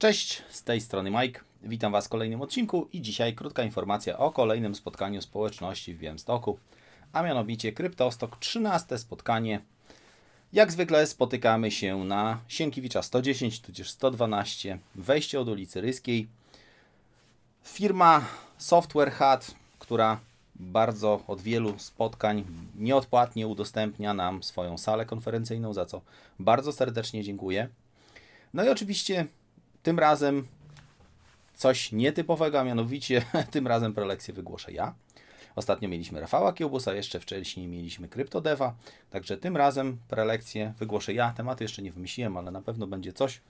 Cześć, z tej strony Mike. Witam Was w kolejnym odcinku i dzisiaj krótka informacja o kolejnym spotkaniu społeczności w Białymstoku, a mianowicie Kryptostok 13 spotkanie. Jak zwykle spotykamy się na Sienkiewicza 110 tudzież 112, wejście od ulicy Ryskiej. Firma Software Hat, która bardzo od wielu spotkań nieodpłatnie udostępnia nam swoją salę konferencyjną, za co bardzo serdecznie dziękuję. No i oczywiście tym razem coś nietypowego, a mianowicie tym razem prelekcję wygłoszę ja. Ostatnio mieliśmy Rafała Kiełbusa, jeszcze wcześniej mieliśmy Kryptodewa, także tym razem prelekcję wygłoszę ja. Tematy jeszcze nie wymyśliłem, ale na pewno będzie coś,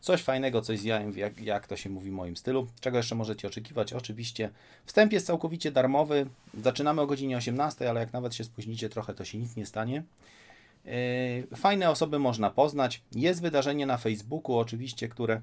coś fajnego, coś z jajem, jak, jak to się mówi w moim stylu. Czego jeszcze możecie oczekiwać? Oczywiście wstęp jest całkowicie darmowy. Zaczynamy o godzinie 18, ale jak nawet się spóźnicie trochę, to się nic nie stanie. Yy, fajne osoby można poznać. Jest wydarzenie na Facebooku, oczywiście, które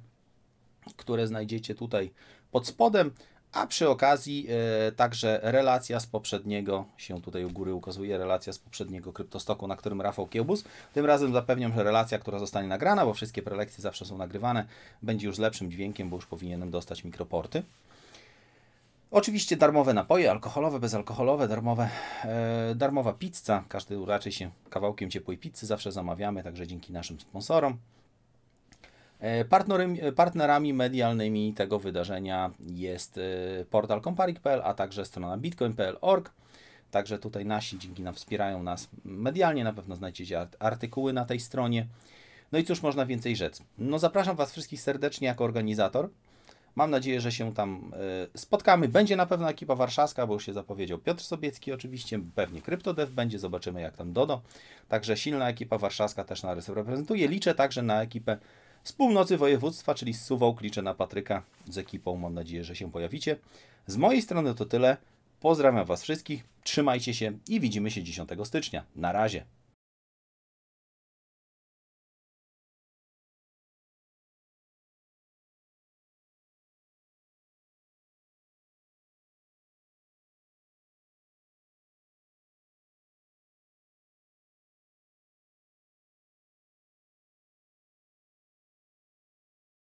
które znajdziecie tutaj pod spodem, a przy okazji e, także relacja z poprzedniego, się tutaj u góry ukazuje, relacja z poprzedniego kryptostoku, na którym Rafał Kiełbus. Tym razem zapewniam, że relacja, która zostanie nagrana, bo wszystkie prelekcje zawsze są nagrywane, będzie już z lepszym dźwiękiem, bo już powinienem dostać mikroporty. Oczywiście darmowe napoje, alkoholowe, bezalkoholowe, darmowe, e, darmowa pizza. Każdy raczej się kawałkiem ciepłej pizzy zawsze zamawiamy, także dzięki naszym sponsorom. E, partnerami, medialnymi tego wydarzenia jest e, portal Comparik.pl, a także strona bitcoin.pl.org. Także tutaj nasi dzięki nam wspierają nas medialnie. Na pewno znajdziecie artykuły na tej stronie. No i cóż można więcej rzec? No zapraszam Was wszystkich serdecznie jako organizator. Mam nadzieję, że się tam e, spotkamy. Będzie na pewno ekipa warszawska, bo już się zapowiedział Piotr Sobiecki oczywiście, pewnie CryptoDev będzie, zobaczymy jak tam Dodo. Także silna ekipa warszawska też na rys reprezentuje. Liczę także na ekipę z północy województwa, czyli z Suwałk. Liczę na Patryka z ekipą. Mam nadzieję, że się pojawicie. Z mojej strony to tyle. Pozdrawiam Was wszystkich. Trzymajcie się i widzimy się 10 stycznia. Na razie.